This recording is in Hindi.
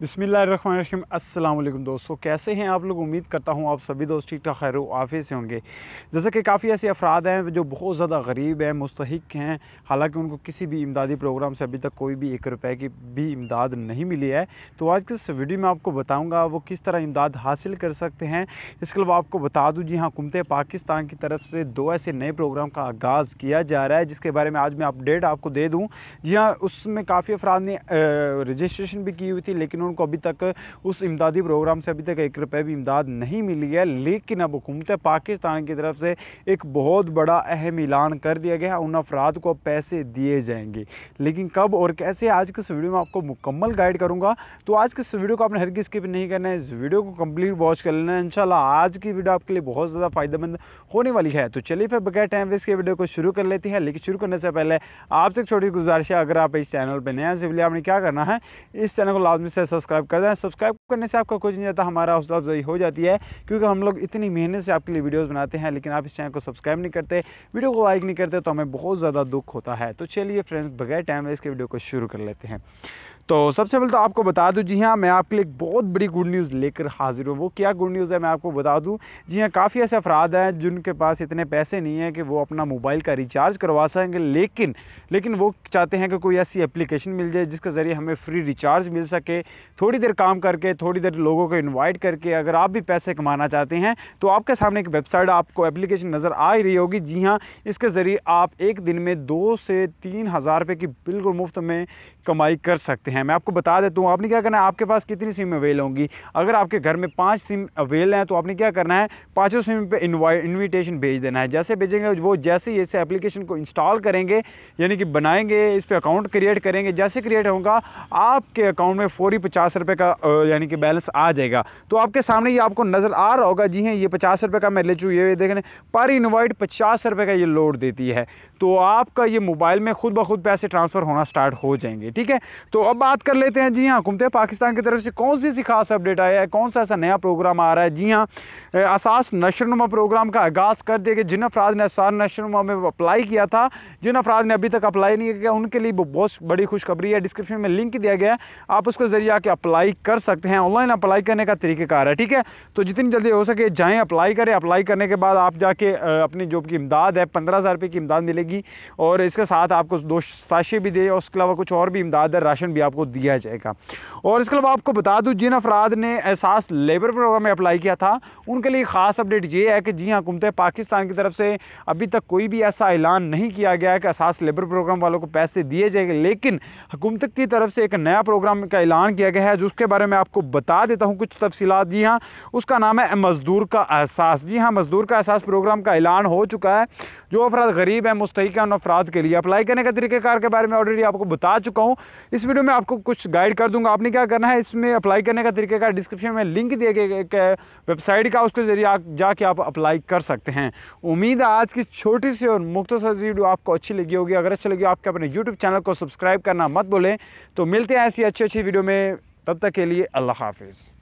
बिसमीम अल्लाम दोस्तों कैसे हैं आप लोग उम्मीद करता हूँ आप सभी दोस्त ठीक ठाक खैर आफी से होंगे जैसे कि काफ़ी ऐसे अफराद हैं जो बहुत ज़्यादा गरीब हैं मुस्तक हैं हालांकि उनको किसी भी इमदादी प्रोग्राम से अभी तक कोई भी एक रुपए की भी इमदाद नहीं मिली है तो आज की इस वीडियो में आपको बताऊँगा वो किस तरह इमदाद हासिल कर सकते हैं इसके अलावा आपको बता दूँ जी हाँ हुकूमत पाकिस्तान की तरफ से दो ऐसे नए प्रोग्राम का आगाज़ किया जा रहा है जिसके बारे में आज मैं अपडेट आपको दे दूँ जी हाँ उसमें काफ़ी अफराद ने रजिस्ट्रेशन भी की हुई थी लेकिन उनको अभी तक उस इमदादी प्रोग्राम से अभी तक एक रुपये भी इमदाद नहीं मिली है लेकिन अब हुकूमत पाकिस्तान की तरफ से एक बहुत बड़ा अहम ऐलान कर दिया गया है उन अफराद को पैसे दिए जाएंगे लेकिन कब और कैसे आज के इस वीडियो में आपको मुकम्मल गाइड करूँगा तो आज के इस वीडियो को आपने हर भी नहीं करना है इस वीडियो को कम्प्लीट वॉच कर लेना है इनशाला आज की वीडियो आपके लिए बहुत ज़्यादा फायदेमंद होने वाली है तो चलिए फिर बगैर टाइम वेस्ट के वीडियो को शुरू कर लेती है लेकिन शुरू करने से पहले आपसे एक छोटी गुजारिश है अगर आप इस चैनल पर नया हैं आपने क्या करना है इस चैनल को लाजमी से सब्सक्राइब कर दें सब्सक्राइब करने से आपका कुछ नहीं जाता हमारा हौसला अफजाई हो जाती है क्योंकि हम लोग इतनी मेहनत से आपके लिए वीडियोज़ बनाते हैं लेकिन आप इस चैनल को सब्सक्राइब नहीं करते वीडियो को लाइक नहीं करते तो हमें बहुत ज़्यादा दुख होता है तो चलिए फ्रेंड्स बगैर टाइम इसके वीडियो को शुरू कर लेते हैं तो सबसे पहले तो आपको बता दूं जी हाँ मैं आपके लिए एक बहुत बड़ी गुड न्यूज़ लेकर हाजिर हूँ वो क्या गुड न्यूज़ है मैं आपको बता दूं जी हाँ काफ़ी ऐसे अफराद हैं जिनके पास इतने पैसे नहीं हैं कि वो अपना मोबाइल का रिचार्ज करवा सकेंगे लेकिन लेकिन वो चाहते हैं कि कोई ऐसी एप्लीकेशन मिल जाए जिसके ज़रिए हमें फ्री रिचार्ज मिल सके थोड़ी देर काम करके थोड़ी देर लोगों को इन्वाइट करके अगर आप भी पैसे कमाना चाहते हैं तो आपके सामने एक वेबसाइट आपको एप्लीकेशन नज़र आ ही रही होगी जी हाँ इसके ज़रिए आप एक दिन में दो से तीन हज़ार रुपये की बिल्कुल मुफ्त में कमाई कर सकते हैं मैं आपको बता देता हूँ आपने क्या करना है आपके पास कितनी सिम अवेल होंगी अगर आपके घर में पाँच सिम अवेल हैं तो आपने क्या करना है पाँचों सिम पर इन्विटेशन भेज देना है जैसे भेजेंगे वो जैसे ही इसे एप्लीकेशन को इंस्टॉल करेंगे यानी कि बनाएंगे इस पर अकाउंट क्रिएट करेंगे जैसे क्रिएट होगा आपके अकाउंट में फोरी पचास रुपये का यानी कि बैलेंस आ जाएगा तो आपके सामने ये आपको नज़र आ रहा होगा जी हाँ ये पचास रुपये का मैं ले चूँ ये देखने पर इन्वाइट पचास रुपये का ये लोड देती है तो आपका ये मोबाइल में खुद ब खुद पैसे ट्रांसफ़र होना स्टार्ट हो जाएंगे ठीक है तो अब बात कर लेते हैं जी हाँ घूमते पाकिस्तान की तरफ से कौन सी सी खास अपडेट आया है कौन सा ऐसा नया प्रोग्राम आ रहा है जी हाँ असास नशरनुमा प्रोग्राम का आगाज़ कर दिया कि जिन अफराद ने असास नशरनुमा में अप्लाई किया था जिन अफराद ने अभी तक अप्लाई नहीं किया उनके लिए बहुत बड़ी खुशखबरी है डिस्क्रिप्शन में लिंक दिया गया है आप उसके ज़रिए आके के अप्लाई कर सकते हैं ऑनलाइन अप्लाई करने का तरीक़ेकार है ठीक है तो जितनी जल्दी हो सके जाएँ अप्लाई करें अप्लाई करने के बाद आप जाके अपनी जॉब की इमदाद है पंद्रह हज़ार की इमदाद मिलेगी और इसके साथ आपको दो साशे भी दे और उसके अलावा कुछ और भी इमदाद है राशन भी आपको दिया जाएगा और इसके अलावा आपको बता दूँ जिन अफराद ने एहसास लेबर प्रोग्राम में अप्लाई किया था उनके लिए ख़ास अपडेट ये है कि जी हुकूमत हाँ, पाकिस्तान की तरफ से अभी तक कोई भी ऐसा ऐलान नहीं किया गया कि एहसास लेबर प्रोग्राम वालों को पैसे दिए जाएंगे लेकिन हुकूमत की तरफ से एक नया प्रोग्राम का ऐलान किया गया जगह है जो उसके बारे में आपको बता देता हूँ कुछ तफसीत जी हाँ उसका नाम है मज़दूर का एहसास जी हाँ मज़दूर का एहसास प्रोग्राम का ऐलान हो चुका है जो अफराद गरीब है मुस्तक उन अफराद के लिए अप्लाई करने का तरीक़ेकार के बारे में ऑलरेडी आपको बता चुका हूँ इस वीडियो में आपको कुछ गाइड कर दूंगा आपने क्या करना है इसमें अप्लाई करने का तरीक़ेकार डिस्क्रिप्शन में लिंक दिया गया वेबसाइट का उसके ज़रिए आप जाके आप अप्लाई कर सकते हैं उम्मीद है आज की छोटी सी और मुख्तर वीडियो आपको अच्छी लगी होगी अगर अच्छी लगी आपके अपने यूट्यूब चैनल को सब्सक्राइब करना मत बोलें तो मिलते हैं ऐसी अच्छी अच्छी वीडियो में تب تک کے لیے اللہ حافظ